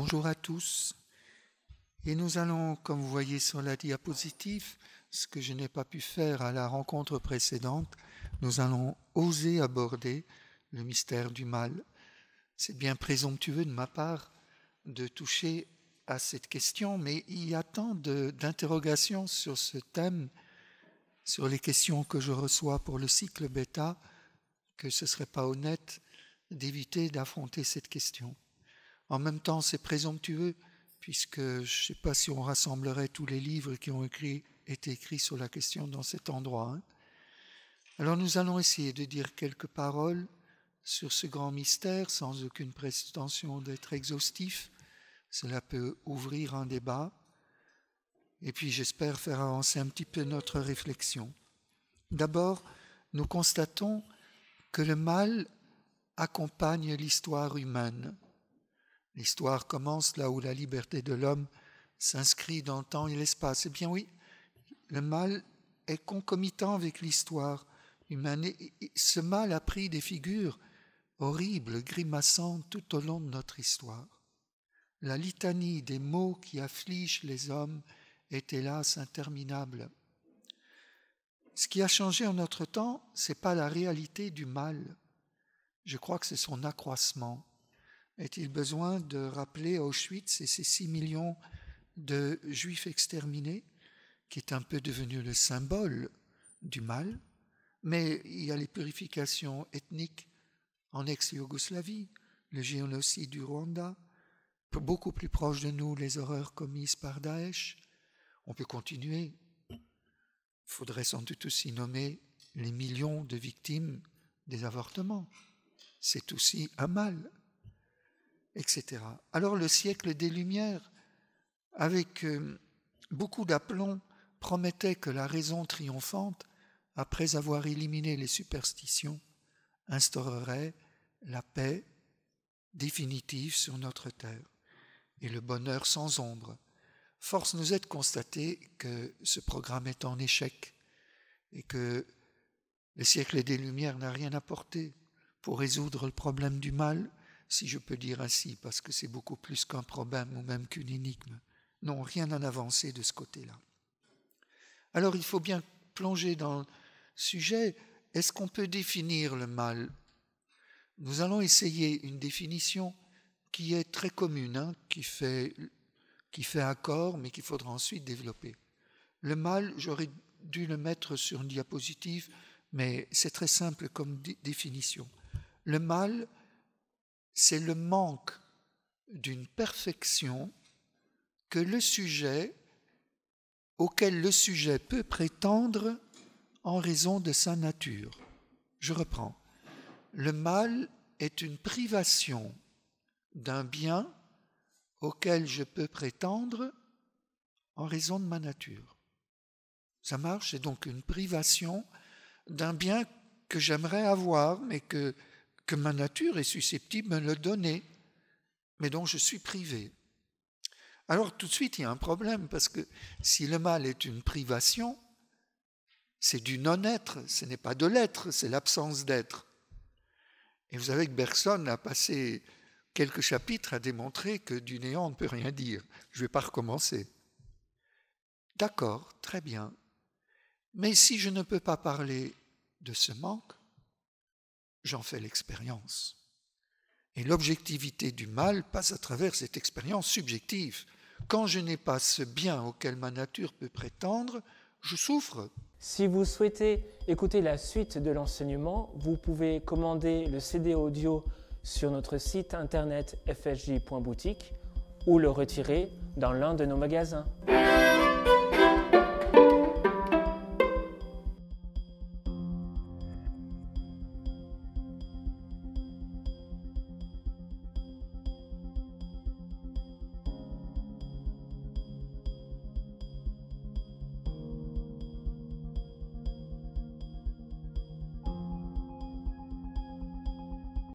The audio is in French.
Bonjour à tous. Et nous allons, comme vous voyez sur la diapositive, ce que je n'ai pas pu faire à la rencontre précédente, nous allons oser aborder le mystère du mal. C'est bien présomptueux de ma part de toucher à cette question, mais il y a tant d'interrogations sur ce thème, sur les questions que je reçois pour le cycle bêta, que ce ne serait pas honnête d'éviter d'affronter cette question. En même temps, c'est présomptueux, puisque je ne sais pas si on rassemblerait tous les livres qui ont été écrits sur la question dans cet endroit. Hein. Alors nous allons essayer de dire quelques paroles sur ce grand mystère sans aucune prétention d'être exhaustif. Cela peut ouvrir un débat. Et puis j'espère faire avancer un petit peu notre réflexion. D'abord, nous constatons que le mal accompagne l'histoire humaine L'histoire commence là où la liberté de l'homme s'inscrit dans le temps et l'espace. Eh bien oui, le mal est concomitant avec l'histoire humaine. ce mal a pris des figures horribles, grimaçantes tout au long de notre histoire. La litanie des maux qui affligent les hommes est hélas interminable. Ce qui a changé en notre temps, ce n'est pas la réalité du mal. Je crois que c'est son accroissement. Est-il besoin de rappeler Auschwitz et ses 6 millions de juifs exterminés, qui est un peu devenu le symbole du mal Mais il y a les purifications ethniques en ex-Yougoslavie, le génocide du Rwanda, beaucoup plus proche de nous les horreurs commises par Daesh. On peut continuer. Il faudrait sans doute aussi nommer les millions de victimes des avortements. C'est aussi un mal. Alors le siècle des Lumières, avec euh, beaucoup d'aplomb, promettait que la raison triomphante, après avoir éliminé les superstitions, instaurerait la paix définitive sur notre terre et le bonheur sans ombre. Force nous est de constater que ce programme est en échec et que le siècle des Lumières n'a rien apporté pour résoudre le problème du mal si je peux dire ainsi, parce que c'est beaucoup plus qu'un problème ou même qu'une énigme, n'ont rien à avancer de ce côté-là. Alors il faut bien plonger dans le sujet. Est-ce qu'on peut définir le mal Nous allons essayer une définition qui est très commune, hein, qui, fait, qui fait accord, mais qu'il faudra ensuite développer. Le mal, j'aurais dû le mettre sur une diapositive, mais c'est très simple comme définition. Le mal, c'est le manque d'une perfection que le sujet auquel le sujet peut prétendre en raison de sa nature. Je reprends. Le mal est une privation d'un bien auquel je peux prétendre en raison de ma nature. Ça marche, c'est donc une privation d'un bien que j'aimerais avoir, mais que que ma nature est susceptible de me le donner, mais dont je suis privé. Alors tout de suite, il y a un problème, parce que si le mal est une privation, c'est du non-être, ce n'est pas de l'être, c'est l'absence d'être. Et vous savez que Bergson a passé quelques chapitres à démontrer que du néant on ne peut rien dire. Je ne vais pas recommencer. D'accord, très bien. Mais si je ne peux pas parler de ce manque, j'en fais l'expérience. Et l'objectivité du mal passe à travers cette expérience subjective. Quand je n'ai pas ce bien auquel ma nature peut prétendre, je souffre. Si vous souhaitez écouter la suite de l'enseignement, vous pouvez commander le CD audio sur notre site internet fsj.boutique ou le retirer dans l'un de nos magasins.